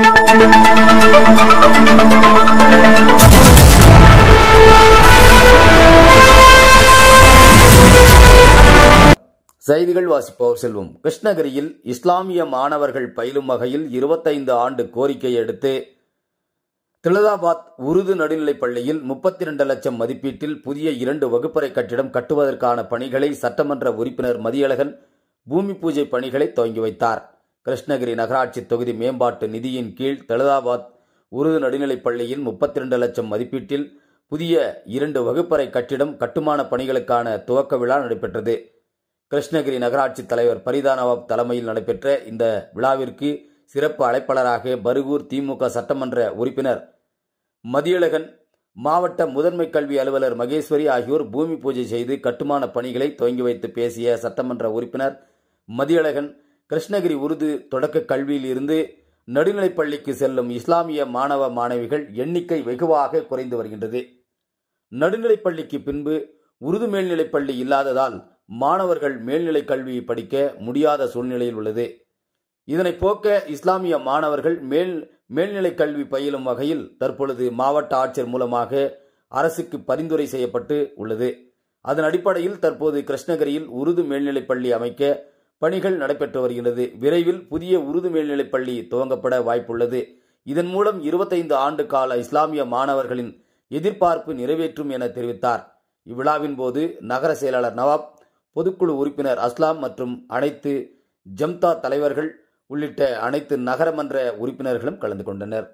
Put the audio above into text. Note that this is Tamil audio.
செய்திகள் வாசிப்போர் செல்வம் கிருஷ்ணகிரியில் இஸ்லாமிய மாணவர்கள் பயிலும் வகையில் இருபத்தைந்து ஆண்டு கோரிக்கை எடுத்து திலதாபாத் உருது நடுநிலைப் பள்ளியில் முப்பத்தி இரண்டு லட்சம் மதிப்பீட்டில் புதிய இரண்டு வகுப்பறை கட்டிடம் கட்டுவதற்கான பணிகளை சட்டமன்ற உறுப்பினர் மதியழகன் பூமி பூஜை பணிகளை துவங்கி வைத்தாா் கிருஷ்ணகிரி நகராட்சி தொகுதி மேம்பாட்டு நிதியின் கீழ் தலதாபாத் உருது நடுநிலைப் பள்ளியின் முப்பத்தி ரெண்டு லட்சம் மதிப்பீட்டில் புதிய இரண்டு வகுப்பறை கட்டிடம் கட்டுமான பணிகளுக்கான துவக்க விழா நடைபெற்றது கிருஷ்ணகிரி நகராட்சி தலைவர் பரிதானவாப் தலைமையில் நடைபெற்ற இந்த விழாவிற்கு சிறப்பு அழைப்பாளராக பருகூர் திமுக சட்டமன்ற உறுப்பினர் மதியழகன் மாவட்ட முதன்மை கல்வி அலுவலர் மகேஸ்வரி ஆகியோர் பூமி பூஜை செய்து கட்டுமான பணிகளை துவங்கி வைத்து பேசிய சட்டமன்ற உறுப்பினர் மதியழகன் கிருஷ்ணகிரி உருது தொடக்க கல்வியில் இருந்து நடுநிலைப்பள்ளிக்கு செல்லும் இஸ்லாமிய மாணவ மாணவிகள் எண்ணிக்கை வெகுவாக குறைந்து வருகின்றது நடுநிலைப்பள்ளிக்கு பின்பு உருது மேல்நிலைப்பள்ளி இல்லாததால் மாணவர்கள் மேல்நிலை கல்வியை படிக்க முடியாத சூழ்நிலையில் உள்ளது இதனை போக்க இஸ்லாமிய மாணவர்கள் மேல் மேல்நிலை கல்வி பயிலும் வகையில் தற்பொழுது மாவட்ட ஆட்சியர் மூலமாக அரசுக்கு பரிந்துரை செய்யப்பட்டு உள்ளது அதன் அடிப்படையில் தற்போது கிருஷ்ணகிரியில் உருது மேல்நிலைப்பள்ளி அமைக்க பணிகள் நடைபெற்று வருகிறது விரைவில் புதிய உருது மேல்நிலைப் பள்ளி துவங்கப்பட வாய்ப்புள்ளது இதன் மூலம் இருபத்தைந்து ஆண்டு கால இஸ்லாமிய மாணவர்களின் எதிர்பார்ப்பு நிறைவேற்றும் என தெரிவித்தார் இவ்விழாவின் போது நகர செயலாளர் நவாப் பொதுக்குழு உறுப்பினர் அஸ்லாம் மற்றும் அனைத்து ஜம்தா தலைவர்கள் உள்ளிட்ட அனைத்து நகரமன்ற உறுப்பினர்களும் கலந்து கொண்டனர்